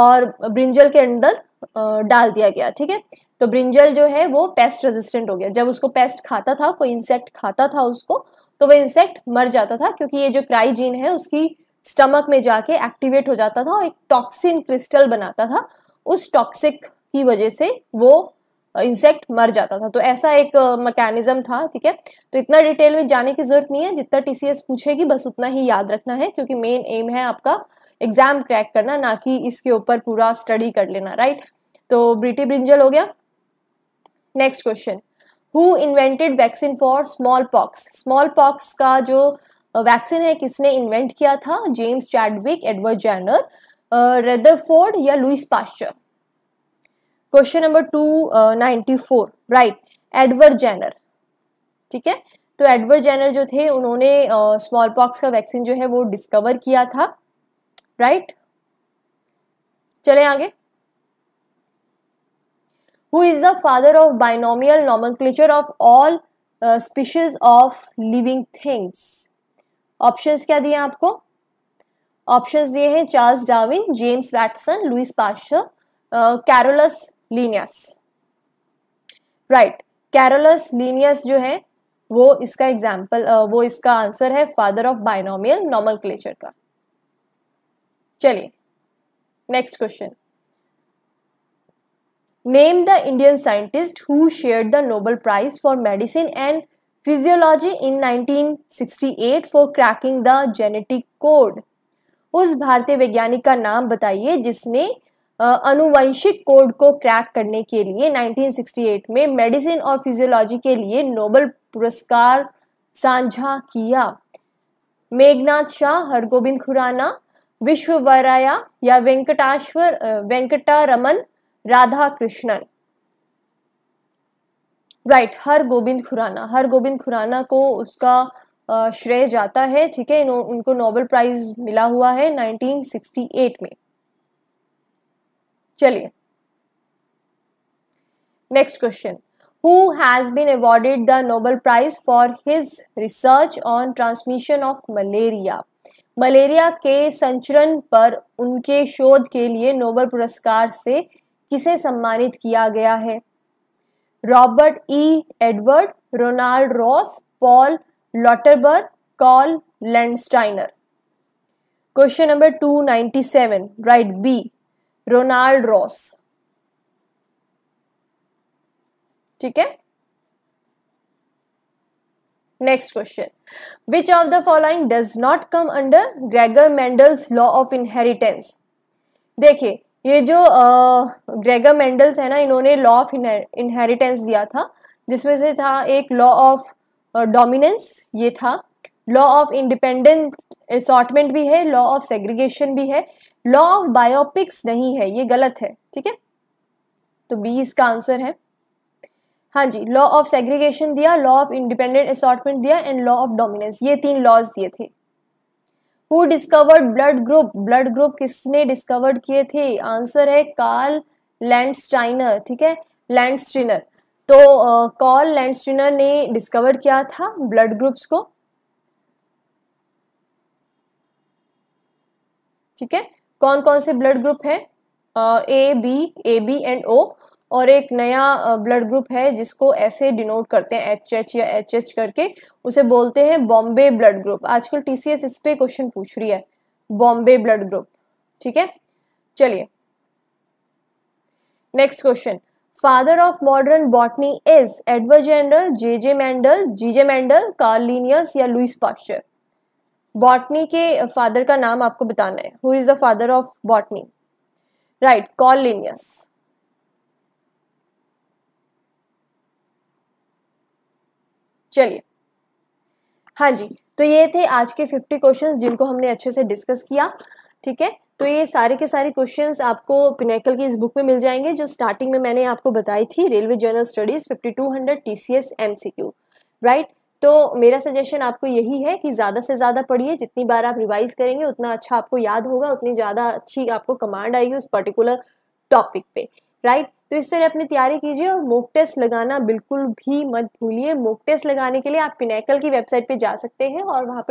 [SPEAKER 1] और ब्रिंजल के अंदर डाल दिया गया ठीक है तो ब्रिंजल जो है वो पेस्ट रेजिस्टेंट हो गया जब उसको पेस्ट खाता था कोई इंसेक्ट खाता था उसको तो वह इंसेक्ट मर जाता था क्योंकि ये जो क्राइजीन है उसकी स्टमक में जाके एक्टिवेट हो जाता था और एक टॉक्सिन क्रिस्टल बनाता था उस टॉक्सिक की वजह से वो इंसेक्ट मर जाता था तो ऐसा एक मैकेनिज्म था ठीक है तो इतना डिटेल में जाने की जरूरत नहीं है जितना टीसीएस पूछेगी बस उतना ही याद रखना है क्योंकि मेन एम है आपका एग्जाम क्रैक करना ना कि इसके ऊपर पूरा स्टडी कर लेना राइट तो ब्रिटी ब्रिंजल हो गया next question who invented vaccine for small pox small pox का जो वैक्सीन है किसने इन्वेंट किया था James Chadwick Edward Jenner Rutherford या Louis Pasteur question number two ninety four right Edward Jenner ठीक है तो एडवर्ड जैनर जो थे उन्होंने स्मॉल uh, पॉक्स का वैक्सीन जो है वो डिस्कवर किया था राइट चले आगे who is the father of binomial nomenclature of all species of living things options क्या दिए आपको ऑप्शंस दिए हैं Charles Darwin James Watson Louis Pasteur Carolus Linnaeus right Carolus Linnaeus जो है वो इसका एग्जाम्पल uh, वो इसका आंसर है father of binomial nomenclature का चलिए next question name the Indian scientist who share the Nobel prize for medicine and physiology in 1968 for cracking the genetic code उस भारतीय वैज्ञानिक का नाम बताइए जिसने अनुवंशिक कोड को क्रैक करने के लिए 1968 में मेडिसिन और फिजियोलॉजी के लिए नोबल पुरस्कार साझा किया मेघनाथ शाह हरगोबिंद खुराना विश्ववराया या वेंकटाश्वर वेंकटारमन राधा कृष्णन राइट हर गोविंद खुराना हर गोविंद खुराना को उसका श्रेय जाता है ठीक है उनको नोबेल प्राइज मिला हुआ है 1968 में चलिए next question who has been awarded the Nobel prize for his research on transmission of malaria malaria के संचरण पर उनके शोध के लिए नोबल पुरस्कार से किसे सम्मानित किया गया है Robert E Edward Ronald Ross Paul Lauterbur Karl Landsteiner question number 297 right B Ronald Ross ठीक है next question which of the following does not come under Gregor Mendel's law of inheritance देखिए ये जो ग्रेगर uh, मेंडल्स है ना इन्होंने law of inheritance दिया था जिसमें से था एक लॉ ऑफ डोमिनेंस ये था लॉ ऑफ इंडिपेंडेंट असॉटमेंट भी है लॉ ऑफ सेग्रीगेशन भी है लॉ ऑफ बायोपिक्स नहीं है ये गलत है ठीक है तो बी इसका आंसर है हाँ जी लॉ ऑफ सेग्रीगेशन दिया लॉ ऑफ इंडिपेंडेंट असॉटमेंट दिया एंड लॉ ऑफ डोमिनेंस ये तीन लॉज दिए थे who discovered blood group blood group किसने डिस्कवर्ड किए थे आंसर है कार्ल लैंडस्टाइनर ठीक है लैंडस्टिनर तो कॉल uh, लैंडस्टिनर ने डिस्कवर किया था ब्लड ग्रुप्स को ठीक है कौन कौन से ब्लड ग्रुप हैं A B A B and O और एक नया ब्लड ग्रुप है जिसको ऐसे डिनोट करते हैं एच एच या एच एच करके उसे बोलते हैं बॉम्बे ब्लड ग्रुप आजकल टी सी एस इस पर क्वेश्चन पूछ रही है बॉम्बे ब्लड ग्रुप ठीक है चलिए next question father of modern botany is Edward Jenner J J Mendel G J Mendel Carl Linnaeus या लुइस पास्चर बॉटनी के फादर का नाम आपको बताना है who is the father of botany right Carl Linnaeus चलिए हाँ जी तो ये थे आज के 50 क्वेश्चंस जिनको हमने अच्छे से डिस्कस किया ठीक है तो ये सारे के सारे क्वेश्चंस आपको पिनेकल की इस बुक में मिल जाएंगे जो स्टार्टिंग में मैंने आपको बताई थी railway general studies 5200 TCS MCQ right तो मेरा सजेशन आपको यही है कि ज़्यादा से ज़्यादा पढ़िए जितनी बार आप रिवाइज़ करेंगे उतना अच्छा आपको याद होगा उतनी ज़्यादा अच्छी आपको कमांड आएगी उस पर्टिकुलर टॉपिक पे राइट तो इस तरह अपनी तैयारी कीजिए और मोक टेस्ट लगाना बिल्कुल भी मत भूलिए मोक टेस्ट लगाने के लिए आप पिनेकल की वेबसाइट पे जा सकते हैं और वहाँ पे